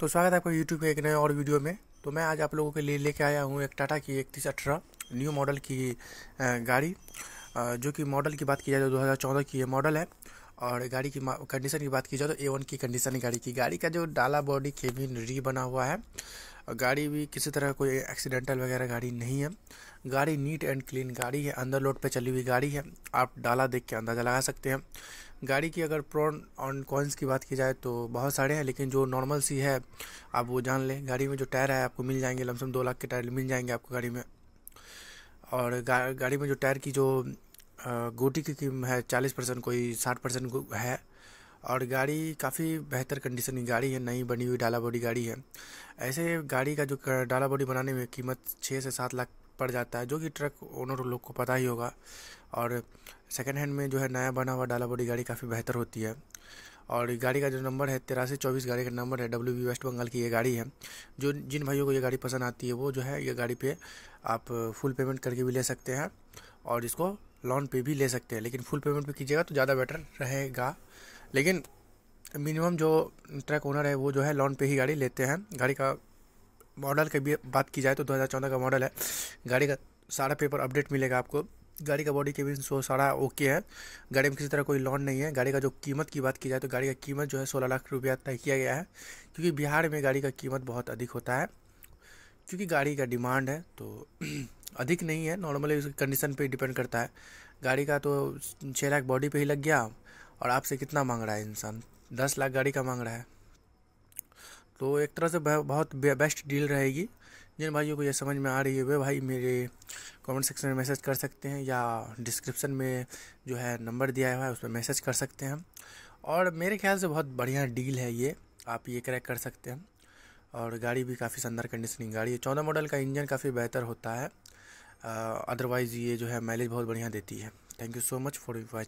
तो स्वागत है आपका यूट्यूब के एक नए और वीडियो में तो मैं आज आप लोगों के लिए लेके आया हूँ एक टाटा की इकतीस अठारह न्यू मॉडल की गाड़ी जो कि मॉडल की बात की जाए तो 2014 की ये मॉडल है और गाड़ी की कंडीशन की बात की जाए तो ए वन की कंडीशन है गाड़ी की गाड़ी का जो डाला बॉडी केबिन री बना हुआ है गाड़ी भी किसी तरह कोई एक्सीडेंटल वगैरह गाड़ी नहीं है गाड़ी नीट एंड क्लीन गाड़ी है अंदर लोड पर चली हुई गाड़ी है आप डाला देख के अंदाज़ा लगा सकते हैं गाड़ी की अगर प्रॉन और कॉइन्स की बात की जाए तो बहुत सारे हैं लेकिन जो नॉर्मल सी है आप वो जान लें गाड़ी में जो टायर है आपको मिल जाएंगे लमसम दो लाख के टायर मिल जाएंगे आपको गाड़ी में और गा, गाड़ी में जो टायर की जो गोटी की है चालीस परसेंट कोई साठ परसेंट है और गाड़ी काफ़ी बेहतर कंडीशन की गाड़ी है नई बनी हुई डाला बॉडी गाड़ी है ऐसे गाड़ी का जो डाला बॉडी बनाने में कीमत छः से सात लाख पड़ जाता है जो कि ट्रक ओनर लोग को पता ही होगा और सेकेंड हैंड में जो है नया बना हुआ डाला बॉडी गाड़ी काफ़ी बेहतर होती है और गाड़ी का जो नंबर है तिरासी चौबीस गाड़ी का नंबर है डब्ल्यू बी वेस्ट बंगाल की ये गाड़ी है जो जिन भाइयों को ये गाड़ी पसंद आती है वो जो है ये गाड़ी पे आप फुल पेमेंट करके भी ले सकते हैं और इसको लोन पे भी ले सकते हैं लेकिन फुल पेमेंट पे कीजिएगा तो ज़्यादा बेटर रहेगा लेकिन मिनिमम जो ट्रक ओनर है वो जो है लोन पे ही गाड़ी लेते हैं गाड़ी का मॉडल की भी बात की जाए तो 2014 का मॉडल है गाड़ी का सारा पेपर अपडेट मिलेगा आपको गाड़ी का बॉडी के भी सो सारा ओके है गाड़ी में किसी तरह कोई लोन नहीं है गाड़ी का जो कीमत की बात की जाए तो गाड़ी का कीमत जो है सोलह लाख रुपया तय किया गया है क्योंकि बिहार में गाड़ी का कीमत बहुत अधिक होता है क्योंकि गाड़ी का डिमांड है तो अधिक नहीं है नॉर्मली उसकी कंडीशन पर डिपेंड करता है गाड़ी का तो छः लाख बॉडी पे ही लग गया और आपसे कितना मांग रहा है इंसान दस लाख गाड़ी का मांग रहा है तो एक तरह से बहुत बेस्ट डील रहेगी जिन भाइयों को यह समझ में आ रही है वे भाई मेरे कमेंट सेक्शन में मैसेज कर सकते हैं या डिस्क्रिप्शन में जो है नंबर दिया हुआ है उस पर मैसेज कर सकते हैं और मेरे ख्याल से बहुत बढ़िया डील है ये आप ये क्रैक कर सकते हैं और गाड़ी भी काफ़ी शानदार कंडीशनिंग गाड़ी है चौदह मॉडल का इंजन काफ़ी बेहतर होता है अदरवाइज़ ये जो है माइलेज बहुत बढ़िया देती है thank you so much for watching